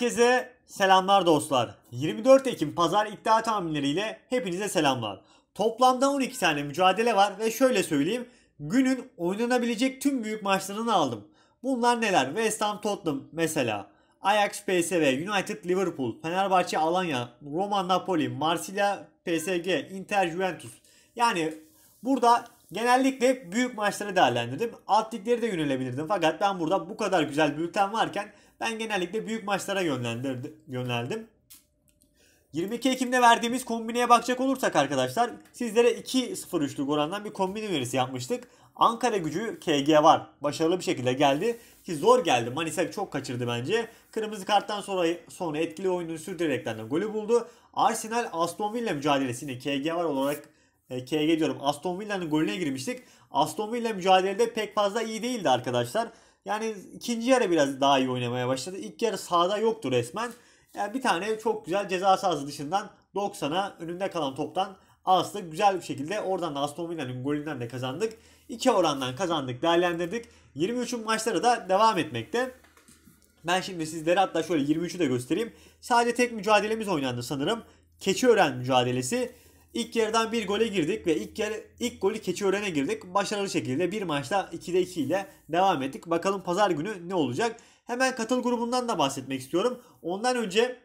Herkese selamlar dostlar. 24 Ekim pazar iddia tahminleriyle hepinize selamlar. Toplamda 12 tane mücadele var ve şöyle söyleyeyim. Günün oynanabilecek tüm büyük maçlarını aldım. Bunlar neler? West Ham Tottenham mesela. Ajax PSV, United Liverpool, Fenerbahçe Alanya, Roma Napoli, Marsilya PSG, Inter Juventus. Yani burada genellikle büyük maçları değerlendirdim. Alt ligleri de yönelebilirdim. Fakat ben burada bu kadar güzel bülten varken ben genellikle büyük maçlara yöneldim. 22 Ekim'de verdiğimiz kombineye bakacak olursak arkadaşlar sizlere 2-0-3'lük orandan bir kombine verisi yapmıştık. Ankara gücü KG var. Başarılı bir şekilde geldi. Ki zor geldi. Manisa çok kaçırdı bence. Kırmızı karttan sonra sonra etkili oyununu sürdürerekten golü buldu. Arsenal Aston Villa mücadelesinde KG var olarak e, KG diyorum Aston Villa'nın golüne girmiştik. Aston Villa mücadelede pek fazla iyi değildi arkadaşlar. Yani ikinci yarı biraz daha iyi oynamaya başladı. İlk yarı sahada yoktu resmen. Yani bir tane çok güzel ceza sahası dışından 90'a önünde kalan toptan aslında güzel bir şekilde oradan da Aston Villa'nın golünden de kazandık. 2 orandan kazandık, değerlendirdik. 23'ün maçları da devam etmekte. Ben şimdi sizlere hatta şöyle 23'ü de göstereyim. Sadece tek mücadelemiz oynandı sanırım. Keçi öğren mücadelesi. İlk yarıdan bir gole girdik ve ilk yarı, ilk golü Keçiören'e girdik. Başarılı şekilde bir maçta 2'de 2 ile devam ettik. Bakalım pazar günü ne olacak? Hemen katıl grubundan da bahsetmek istiyorum. Ondan önce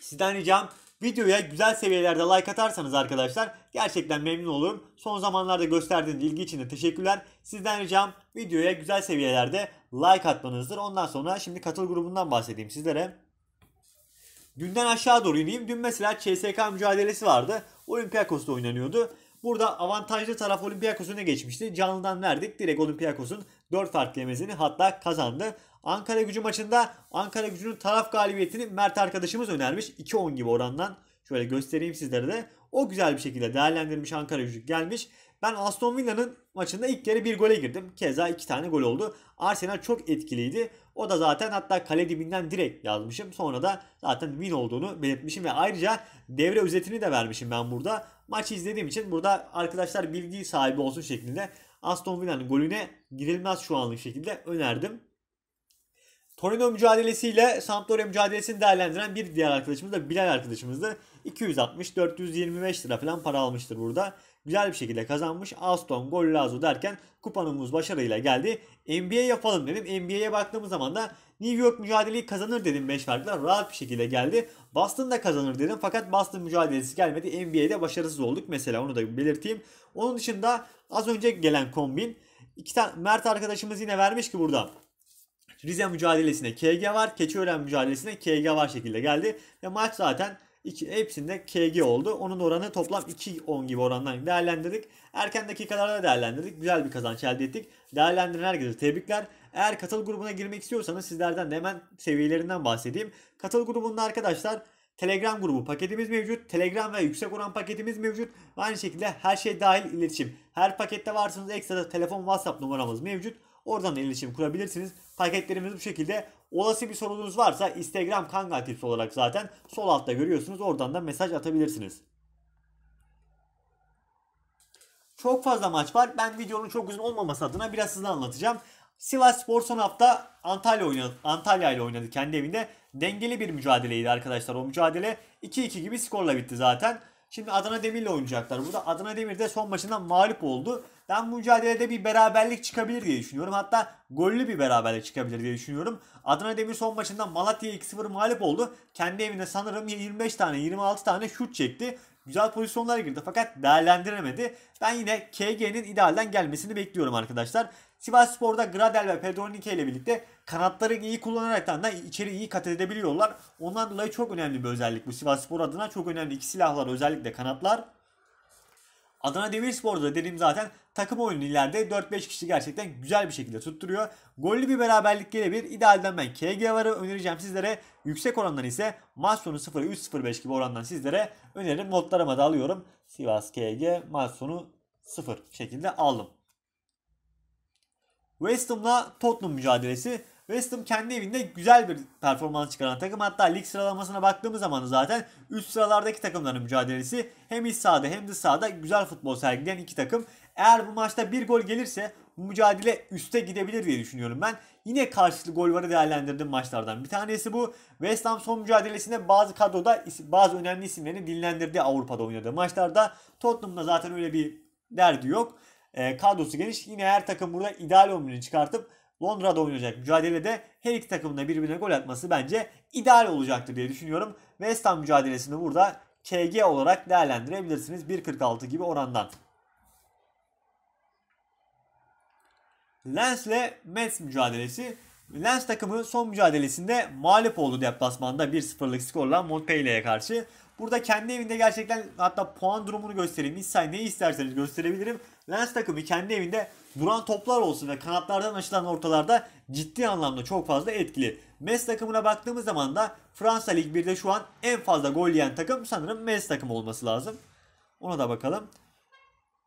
sizden ricam videoya güzel seviyelerde like atarsanız arkadaşlar gerçekten memnun olurum. Son zamanlarda gösterdiğiniz ilgi için de teşekkürler. Sizden ricam videoya güzel seviyelerde like atmanızdır. Ondan sonra şimdi katıl grubundan bahsedeyim sizlere. Dünden aşağı doğru ineyim. Dün mesela CSK mücadelesi vardı. Olympiakos'ta oynanıyordu. Burada avantajlı taraf Olympiakos'un geçmişti. Canlıdan verdik. Direkt Olympiakos'un 4 farklı yemesini hatta kazandı. Ankara gücü maçında Ankara gücünün taraf galibiyetini Mert arkadaşımız önermiş. 2-10 gibi orandan. Şöyle göstereyim sizlere de. O güzel bir şekilde değerlendirmiş Ankara gücü gelmiş. Ben Aston Villa'nın maçında ilk yarı bir gole girdim. Keza iki tane gol oldu. Arsenal çok etkiliydi. O da zaten hatta kale dibinden direkt yazmışım. Sonra da zaten win olduğunu belirtmişim ve ayrıca devre özetini de vermişim ben burada. Maçı izlediğim için burada arkadaşlar bilgi sahibi olsun şeklinde Aston Villa'nın golüne girilmez şu anlık şekilde önerdim. Torino mücadelesiyle Sampdoria mücadelesini değerlendiren bir diğer arkadaşımız da Bilal arkadaşımızdı. 260-425 lira falan para almıştır burada güzel bir şekilde kazanmış. Aston, gol lazım derken kupanımız başarıyla geldi. NBA yapalım dedim. NBA'ye baktığımız zaman da New York mücadeleyi kazanır dedim 5 farkla. Rahat bir şekilde geldi. Boston da kazanır dedim. Fakat Boston mücadelesi gelmedi. NBA'de başarısız olduk mesela onu da belirteyim. Onun dışında az önce gelen kombin. İki tane Mert arkadaşımız yine vermiş ki burada. Rize mücadelesine KG var. Keçiören mücadelesine KG var şekilde geldi. Ve maç zaten İki, hepsinde KG oldu. Onun oranı toplam 210 gibi orandan değerlendirdik. Erken dakikalarda değerlendirdik. Güzel bir kazanç elde ettik. Değerlendiren herkese tebrikler. Eğer katıl grubuna girmek istiyorsanız sizlerden de hemen seviyelerinden bahsedeyim. Katıl grubunda arkadaşlar Telegram grubu paketimiz mevcut. Telegram ve yüksek oran paketimiz mevcut. aynı şekilde her şey dahil iletişim. Her pakette varsınız ekstra telefon WhatsApp numaramız mevcut. Oradan iletişim kurabilirsiniz. Paketlerimiz bu şekilde. Olası bir sorunuz varsa Instagram Kanga Tips olarak zaten sol altta görüyorsunuz. Oradan da mesaj atabilirsiniz. Çok fazla maç var. Ben videonun çok uzun olmaması adına biraz hızlı anlatacağım. Sivas Spor son hafta Antalya oynadı. Antalya ile oynadı kendi evinde. Dengeli bir mücadeleydi arkadaşlar o mücadele. 2-2 gibi skorla bitti zaten. Şimdi Adana Demir'le oynayacaklar burada. Adana Demir de son maçından mağlup oldu. Ben bu mücadelede bir beraberlik çıkabilir diye düşünüyorum. Hatta gollü bir beraberlik çıkabilir diye düşünüyorum. Adana Demir son maçında Malatya 2-0 mağlup oldu. Kendi evinde sanırım 25 tane 26 tane şut çekti. Güzel pozisyonlara girdi fakat değerlendiremedi. Ben yine KG'nin idealden gelmesini bekliyorum arkadaşlar. Sivas Spor'da Gradel ve Pedronike ile birlikte kanatları iyi kullanaraktan da içeri iyi kat edebiliyorlar. Ondan dolayı çok önemli bir özellik bu Sivas Spor adına. Çok önemli iki silahlar özellikle kanatlar. Adana Demirspor'da dediğim zaten takım oyunu ileride 4-5 kişi gerçekten güzel bir şekilde tutturuyor. Gollü bir beraberlik gelebilir. İdealden ben KG varı önereceğim sizlere. Yüksek orandan ise maç sonu 0'ı 3-0-5 gibi orandan sizlere öneririm. Notlarıma da alıyorum. Sivas KG maç sonu 0 şekilde aldım. West Ham'la Tottenham mücadelesi. West Ham kendi evinde güzel bir performans çıkaran takım. Hatta lig sıralamasına baktığımız zaman zaten üst sıralardaki takımların mücadelesi hem iç sahada hem de sahada güzel futbol sergileyen iki takım. Eğer bu maçta bir gol gelirse bu mücadele üste gidebilir diye düşünüyorum ben. Yine karşılıklı gol varı değerlendirdim maçlardan. Bir tanesi bu West Ham son mücadelesinde bazı kadroda bazı önemli isimlerini dinlendirdiği Avrupa'da oynadığı maçlarda Tottenham'da zaten öyle bir derdi yok e, kadrosu geniş. Yine her takım burada ideal 11'ini çıkartıp Londra'da oynayacak mücadelede her iki takımın da birbirine gol atması bence ideal olacaktır diye düşünüyorum. West Ham mücadelesini burada KG olarak değerlendirebilirsiniz 1.46 gibi orandan. Lens ile Metz mücadelesi. Lens takımı son mücadelesinde mağlup oldu deplasmanda 1-0'lık skorla Montpellier'e karşı. Burada kendi evinde gerçekten hatta puan durumunu göstereyim. İstay ne isterseniz gösterebilirim. Lens takımı kendi evinde duran toplar olsun ve kanatlardan açılan ortalarda ciddi anlamda çok fazla etkili. Mes takımına baktığımız zaman da Fransa Lig 1'de şu an en fazla gol yiyen takım sanırım Mes takımı olması lazım. Ona da bakalım.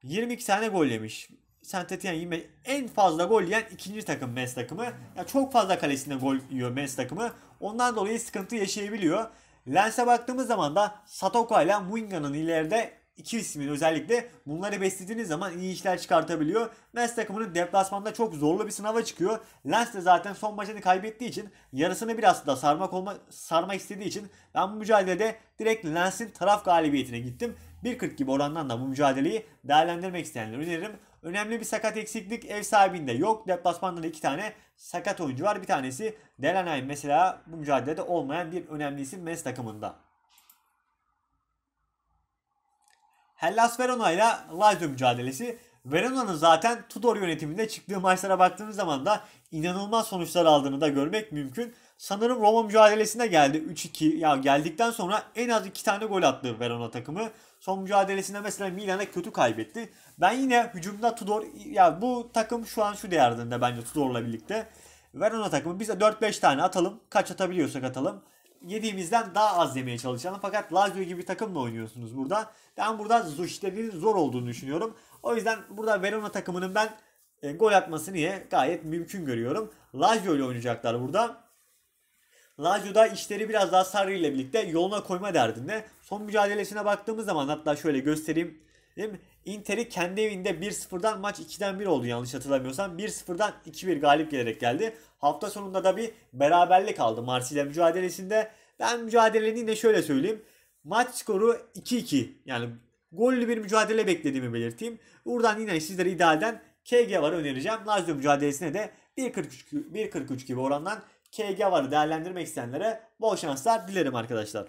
22 tane gol yemiş. Saint Etienne yine en fazla gol yiyen ikinci takım Mes takımı. Ya çok fazla kalesinde gol yiyor Mes takımı. Ondan dolayı sıkıntı yaşayabiliyor. Lens'e baktığımız zaman da Satoka ile Muinga'nın ileride iki ismin özellikle bunları beslediğiniz zaman iyi işler çıkartabiliyor. Lens takımının deplasmanda çok zorlu bir sınava çıkıyor. Lens de zaten son maçını kaybettiği için yarısını biraz da sarmak olma, sarmak istediği için ben bu mücadelede direkt Lens'in taraf galibiyetine gittim. 1.40 gibi orandan da bu mücadeleyi değerlendirmek isteyenler öneririm. Önemli bir sakat eksiklik ev sahibinde yok. Deplasmanda da iki tane sakat oyuncu var. Bir tanesi Delaney mesela bu mücadelede olmayan bir önemli isim Mes takımında. Hellas Verona ile Lazio mücadelesi. Verona'nın zaten Tudor yönetiminde çıktığı maçlara baktığımız zaman da inanılmaz sonuçlar aldığını da görmek mümkün. Sanırım Roma mücadelesine geldi 3-2. Ya geldikten sonra en az 2 tane gol attı Verona takımı. Son mücadelesinde mesela Milan'a kötü kaybetti. Ben yine hücumda Tudor ya bu takım şu an şu değerlerinde bence Tudor'la birlikte. Verona takımı bize 4-5 tane atalım. Kaç atabiliyorsak atalım yediğimizden daha az yemeye çalışalım. Fakat Lazio gibi bir takımla oynuyorsunuz burada. Ben burada işlerin zor olduğunu düşünüyorum. O yüzden burada Verona takımının ben e, gol atması niye gayet mümkün görüyorum. Lazio ile oynayacaklar burada. da işleri biraz daha Sarri ile birlikte yoluna koyma derdinde. Son mücadelesine baktığımız zaman hatta şöyle göstereyim. Değil mi? Inter'i kendi evinde 1-0'dan maç 2'den 1 oldu yanlış hatırlamıyorsam. 1-0'dan 2-1 galip gelerek geldi. Hafta sonunda da bir beraberlik aldı Marsilya mücadelesinde. Ben mücadelenin de şöyle söyleyeyim. Maç skoru 2-2. Yani gollü bir mücadele beklediğimi belirteyim. Buradan yine sizlere idealden KG varı önereceğim. Lazio mücadelesine de 1.43 1.43 gibi orandan KG varı değerlendirmek isteyenlere bol şanslar dilerim arkadaşlar.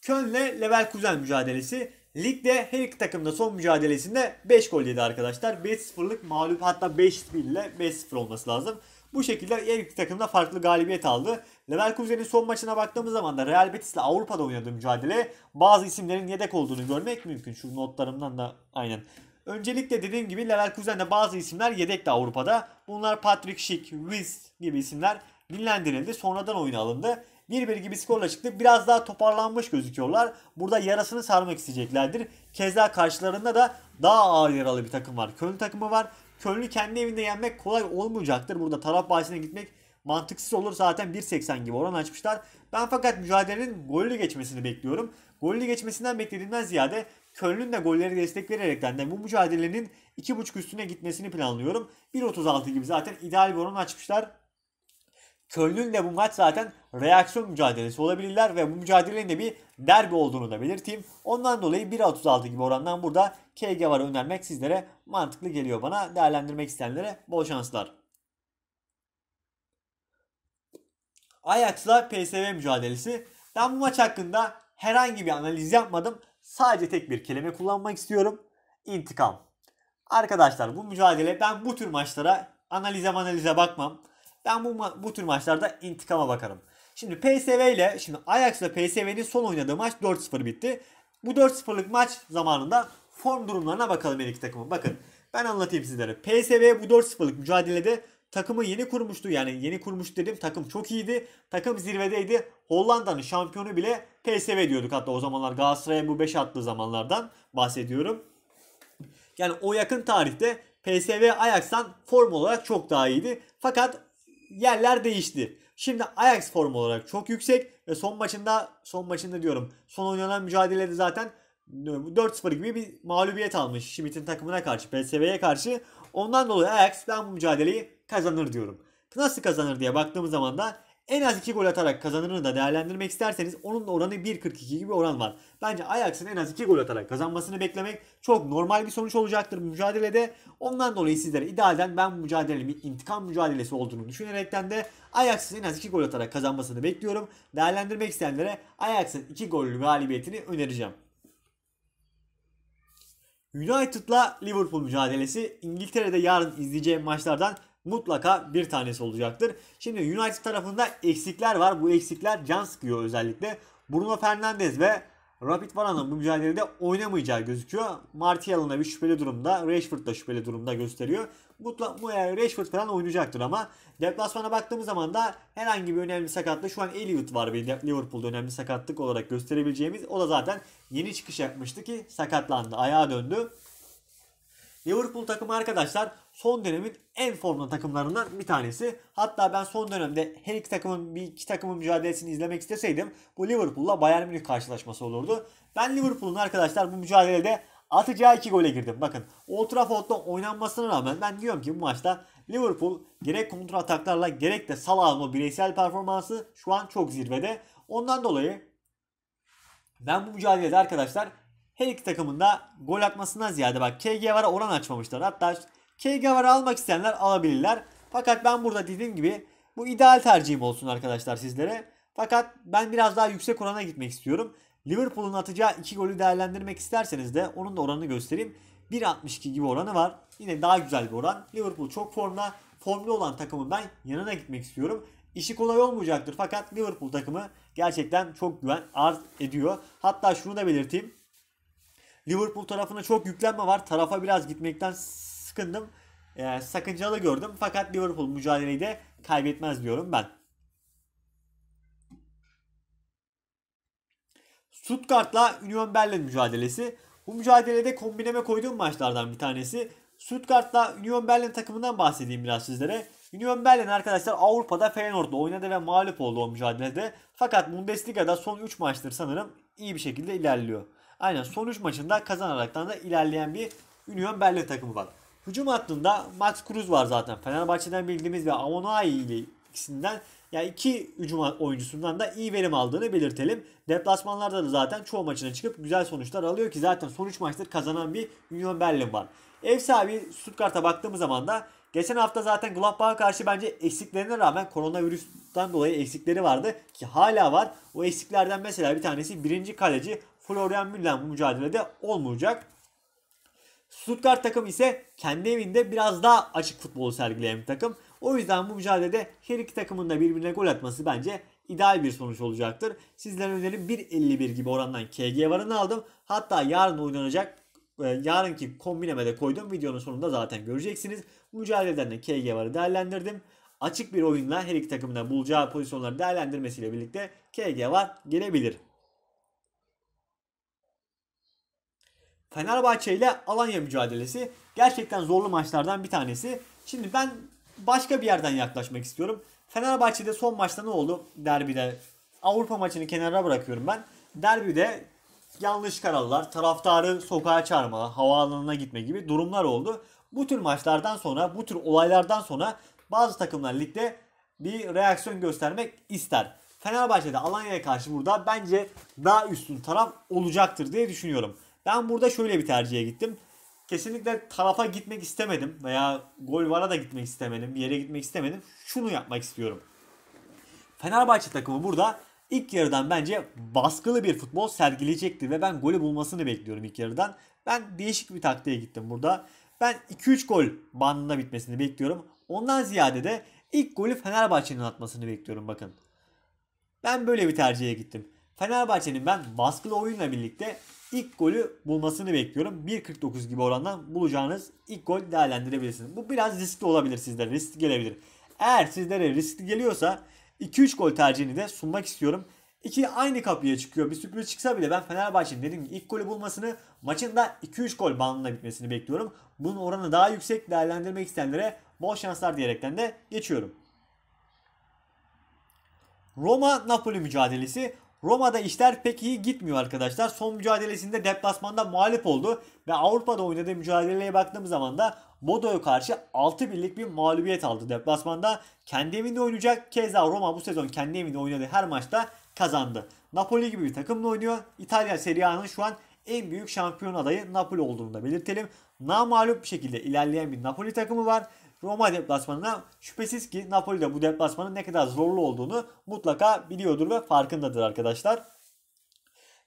Köln'le Leverkusen mücadelesi. Ligde her iki takımda son mücadelesinde 5 gol yedi arkadaşlar. 5-0'lık mağlup hatta 5-1 ile 5-0 olması lazım. Bu şekilde her iki takımda farklı galibiyet aldı. Leverkusen'in son maçına baktığımız zaman da Real Betis'le Avrupa'da oynadığı mücadele bazı isimlerin yedek olduğunu görmek mümkün. Şu notlarımdan da aynen. Öncelikle dediğim gibi Leverkusen'de bazı isimler yedekti Avrupa'da. Bunlar Patrick Schick, Wiz gibi isimler dinlendirildi. Sonradan oyuna alındı. 1-1 gibi skorla çıktı. Biraz daha toparlanmış gözüküyorlar. Burada yarasını sarmak isteyeceklerdir. Keza karşılarında da daha ağır yaralı bir takım var. Köln takımı var. Köln'ü kendi evinde yenmek kolay olmayacaktır. Burada taraf bahsine gitmek Mantıksız olur zaten 1.80 gibi oran açmışlar. Ben fakat mücadelenin gollü geçmesini bekliyorum. Gollü geçmesinden beklediğimden ziyade Köln'ün de golleri destek vererekten de bu mücadelenin 2.5 üstüne gitmesini planlıyorum. 1.36 gibi zaten ideal bir oran açmışlar. Köln'ün de bu maç zaten reaksiyon mücadelesi olabilirler ve bu mücadelenin de bir derbi olduğunu da belirteyim. Ondan dolayı 1.36 gibi orandan burada KG var önermek sizlere mantıklı geliyor bana. Değerlendirmek isteyenlere bol şanslar. Ajax'la PSV mücadelesi. Ben bu maç hakkında herhangi bir analiz yapmadım. Sadece tek bir kelime kullanmak istiyorum. İntikam. Arkadaşlar bu mücadele ben bu tür maçlara analize analize bakmam. Ben bu, bu tür maçlarda intikama bakarım. Şimdi PSV ile şimdi Ajax ile PSV'nin son oynadığı maç 4-0 bitti. Bu 4-0'lık maç zamanında form durumlarına bakalım her iki takımın. Bakın ben anlatayım sizlere. PSV bu 4-0'lık mücadelede Takımı yeni kurmuştu yani yeni kurmuş dedim takım çok iyiydi. Takım zirvedeydi. Hollanda'nın şampiyonu bile PSV diyorduk hatta o zamanlar Galatasaray'a bu 5 attığı zamanlardan bahsediyorum. Yani o yakın tarihte PSV Ajax'tan form olarak çok daha iyiydi. Fakat yerler değişti. Şimdi Ajax form olarak çok yüksek ve son maçında son maçında diyorum son oynanan mücadelede zaten 4-0 gibi bir mağlubiyet almış Schmidt'in takımına karşı PSV'ye karşı. Ondan dolayı Ajax ben bu mücadeleyi kazanır diyorum. Nasıl kazanır diye baktığımız zaman da en az 2 gol atarak kazanırını da değerlendirmek isterseniz onun oranı 1.42 gibi oran var. Bence Ajax'ın en az 2 gol atarak kazanmasını beklemek çok normal bir sonuç olacaktır mücadelede. Ondan dolayı sizlere idealden ben bu mücadelenin bir intikam mücadelesi olduğunu düşünerekten de Ajax'ın en az 2 gol atarak kazanmasını bekliyorum. Değerlendirmek isteyenlere Ajax'ın 2 gollü galibiyetini önereceğim. United'la Liverpool mücadelesi İngiltere'de yarın izleyeceğim maçlardan mutlaka bir tanesi olacaktır. Şimdi United tarafında eksikler var. Bu eksikler can sıkıyor özellikle. Bruno Fernandes ve Rapid Varane bu mücadelede oynamayacağı gözüküyor. Martial'ın da bir şüpheli durumda. Rashford da şüpheli durumda gösteriyor. Mutlaka yani Rashford falan oynayacaktır ama deplasmana baktığımız zaman da herhangi bir önemli sakatlık şu an Elliot var bir Liverpool'da önemli sakatlık olarak gösterebileceğimiz. O da zaten yeni çıkış yapmıştı ki sakatlandı. Ayağa döndü. Liverpool takımı arkadaşlar son dönemin en formda takımlarından bir tanesi. Hatta ben son dönemde her iki takımın bir iki takımın mücadelesini izlemek isteseydim bu Liverpool'la Bayern Münih karşılaşması olurdu. Ben Liverpool'un arkadaşlar bu mücadelede atacağı iki gole girdim. Bakın Old Trafford'da oynanmasına rağmen ben diyorum ki bu maçta Liverpool gerek kontra ataklarla gerek de Salah'ın o bireysel performansı şu an çok zirvede. Ondan dolayı ben bu mücadelede arkadaşlar her iki takımın da gol atmasına ziyade bak KG var oran açmamışlar. Hatta Kagawar'ı almak isteyenler alabilirler. Fakat ben burada dediğim gibi bu ideal tercihim olsun arkadaşlar sizlere. Fakat ben biraz daha yüksek orana gitmek istiyorum. Liverpool'un atacağı 2 golü değerlendirmek isterseniz de onun da oranını göstereyim. 1.62 gibi oranı var. Yine daha güzel bir oran. Liverpool çok formda. Formda olan takımın ben yanına gitmek istiyorum. İşi kolay olmayacaktır fakat Liverpool takımı gerçekten çok güven arz ediyor. Hatta şunu da belirteyim. Liverpool tarafına çok yüklenme var. Tarafa biraz gitmekten sıkındım. E, sakıncalı gördüm. Fakat Liverpool mücadeleyi de kaybetmez diyorum ben. Stuttgart'la Union Berlin mücadelesi. Bu mücadelede kombineme koyduğum maçlardan bir tanesi. Stuttgart'la Union Berlin takımından bahsedeyim biraz sizlere. Union Berlin arkadaşlar Avrupa'da Feyenoord'la oynadı ve mağlup oldu o mücadelede. Fakat Bundesliga'da son 3 maçtır sanırım iyi bir şekilde ilerliyor. Aynen son 3 maçında kazanaraktan da ilerleyen bir Union Berlin takımı var. Hücum hattında Max Cruz var zaten. Fenerbahçe'den bildiğimiz ve Amonai ile ikisinden yani iki hücum oyuncusundan da iyi verim aldığını belirtelim. Deplasmanlarda da zaten çoğu maçına çıkıp güzel sonuçlar alıyor ki zaten sonuç maçları kazanan bir Union Berlin var. Ev sahibi Stuttgart'a baktığımız zaman da geçen hafta zaten Gladbach'a karşı bence eksiklerine rağmen koronavirüsten dolayı eksikleri vardı ki hala var. O eksiklerden mesela bir tanesi birinci kaleci Florian Müller bu mücadelede olmayacak. Stuttgart takım ise kendi evinde biraz daha açık futbolu sergileyen bir takım. O yüzden bu mücadelede her iki takımın da birbirine gol atması bence ideal bir sonuç olacaktır. Sizlere önerim 1.51 gibi orandan KG varını aldım. Hatta yarın oynanacak e, yarınki kombineme de koydum. videonun sonunda zaten göreceksiniz. Mücadeleden de KG varı değerlendirdim. Açık bir oyunla her iki takımın da bulacağı pozisyonları değerlendirmesiyle birlikte KG var gelebilir. Fenerbahçe ile Alanya mücadelesi gerçekten zorlu maçlardan bir tanesi. Şimdi ben başka bir yerden yaklaşmak istiyorum. Fenerbahçe'de son maçta ne oldu derbide? Avrupa maçını kenara bırakıyorum ben. Derbide yanlış kararlar, taraftarı sokağa çağırma, havaalanına gitme gibi durumlar oldu. Bu tür maçlardan sonra, bu tür olaylardan sonra bazı takımlar ligde bir reaksiyon göstermek ister. Fenerbahçe'de Alanya'ya karşı burada bence daha üstün taraf olacaktır diye düşünüyorum. Ben burada şöyle bir tercihe gittim. Kesinlikle tarafa gitmek istemedim veya gol vara da gitmek istemedim, bir yere gitmek istemedim. Şunu yapmak istiyorum. Fenerbahçe takımı burada ilk yarıdan bence baskılı bir futbol sergileyecektir ve ben golü bulmasını bekliyorum ilk yarıdan. Ben değişik bir taktiğe gittim burada. Ben 2-3 gol bandında bitmesini bekliyorum. Ondan ziyade de ilk golü Fenerbahçe'nin atmasını bekliyorum bakın. Ben böyle bir tercihe gittim. Fenerbahçe'nin ben baskılı oyunla birlikte ilk golü bulmasını bekliyorum. 1.49 gibi orandan bulacağınız ilk gol değerlendirebilirsiniz. Bu biraz riskli olabilir sizlere. risk gelebilir. Eğer sizlere riskli geliyorsa 2-3 gol tercihini de sunmak istiyorum. İki aynı kapıya çıkıyor. Bir sürpriz çıksa bile ben Fenerbahçe'nin dediğim gibi ilk golü bulmasını maçın da 2-3 gol bandına bitmesini bekliyorum. Bunun oranı daha yüksek değerlendirmek isteyenlere bol şanslar diyerekten de geçiyorum. Roma Napoli mücadelesi. Roma'da işler pek iyi gitmiyor arkadaşlar. Son mücadelesinde deplasmanda mağlup oldu ve Avrupa'da oynadığı mücadeleye baktığımız zaman da Modo'ya karşı 6 birlik bir mağlubiyet aldı deplasmanda. Kendi evinde oynayacak. Keza Roma bu sezon kendi evinde oynadığı her maçta kazandı. Napoli gibi bir takımla oynuyor. İtalya Serie A'nın şu an en büyük şampiyon adayı Napoli olduğunu da belirtelim. Namalup bir şekilde ilerleyen bir Napoli takımı var Roma deplasmanına şüphesiz ki Napoli de bu deplasmanın ne kadar zorlu olduğunu mutlaka biliyordur ve farkındadır arkadaşlar.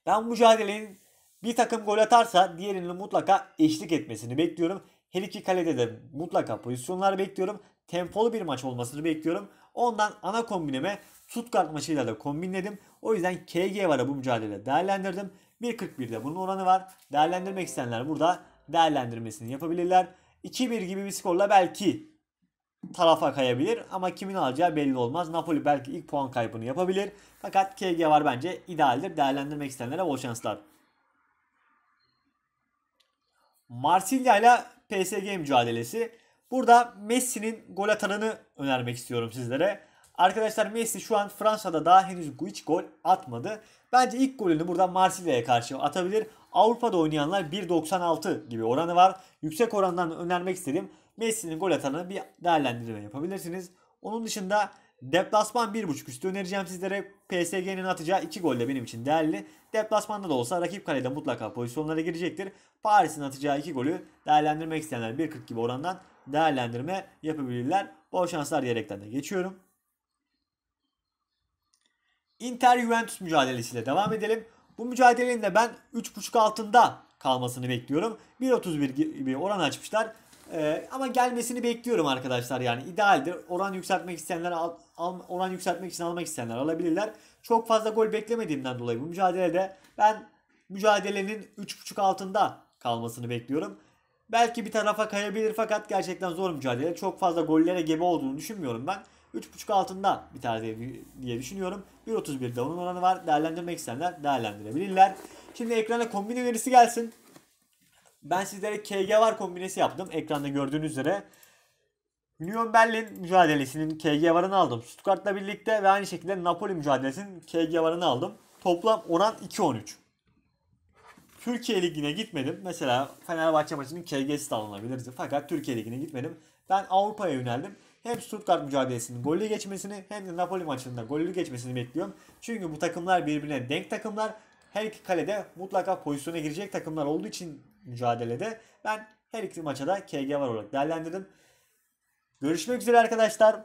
Ben mücadelenin bir takım gol atarsa diğerinin mutlaka eşlik etmesini bekliyorum. Her iki kalede de mutlaka pozisyonlar bekliyorum. Tempolu bir maç olmasını bekliyorum. Ondan ana kombineme Stuttgart maçıyla da kombinledim. O yüzden KG var'a bu mücadele değerlendirdim. 1.41'de bunun oranı var. Değerlendirmek isteyenler burada değerlendirmesini yapabilirler. 2-1 gibi bir skorla belki tarafa kayabilir ama kimin alacağı belli olmaz. Napoli belki ilk puan kaybını yapabilir. Fakat KG var bence idealdir. Değerlendirmek isteyenlere bol şanslar. Marsilya ile PSG mücadelesi. Burada Messi'nin gol atanını önermek istiyorum sizlere. Arkadaşlar Messi şu an Fransa'da daha henüz hiç gol atmadı. Bence ilk golünü burada Marsilya'ya karşı atabilir. Avrupa'da oynayanlar 1.96 gibi oranı var. Yüksek orandan önermek istedim. Messi'nin gol atanı bir değerlendirme yapabilirsiniz. Onun dışında deplasman 1.5 üstü önereceğim sizlere. PSG'nin atacağı 2 gol de benim için değerli. Deplasmanda da olsa rakip kalede mutlaka pozisyonlara girecektir. Paris'in atacağı 2 golü değerlendirmek isteyenler 1.40 gibi orandan değerlendirme yapabilirler. Bol şanslar diyerekten de geçiyorum. Inter Juventus mücadelesiyle devam edelim. Bu mücadelenin de ben 3.5 altında kalmasını bekliyorum. 1.31 gibi oran açmışlar. Ee, ama gelmesini bekliyorum arkadaşlar yani idealdir. Oran yükseltmek isteyenler al, al, oran yükseltmek için almak isteyenler alabilirler. Çok fazla gol beklemediğimden dolayı bu mücadelede ben mücadelenin 3.5 altında kalmasını bekliyorum. Belki bir tarafa kayabilir fakat gerçekten zor mücadele. Çok fazla gollere gebe olduğunu düşünmüyorum ben. 3.5 altından bir diye, diye düşünüyorum. 1.31 de onun oranı var. Değerlendirmek isteyenler değerlendirebilirler. Şimdi ekrana kombine verisi gelsin. Ben sizlere KG var kombinesi yaptım. Ekranda gördüğünüz üzere. Union Berlin mücadelesinin KG varını aldım. Stuttgart'la birlikte ve aynı şekilde Napoli mücadelesinin KG varını aldım. Toplam oran 2-13. Türkiye Ligi'ne gitmedim. Mesela Fenerbahçe maçının KG'si de alınabilirdi. Fakat Türkiye Ligi'ne gitmedim. Ben Avrupa'ya yöneldim hem Stuttgart mücadelesinin gollü geçmesini hem de Napoli maçında gollü geçmesini bekliyorum. Çünkü bu takımlar birbirine denk takımlar. Her iki kalede mutlaka pozisyona girecek takımlar olduğu için mücadelede ben her iki maça da KG var olarak değerlendirdim. Görüşmek üzere arkadaşlar.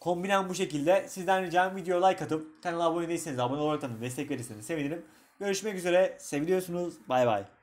Kombinem bu şekilde. Sizden ricam video like atıp kanala abone değilseniz abone olarak da destek verirseniz sevinirim. Görüşmek üzere. Seviyorsunuz. Bay bay.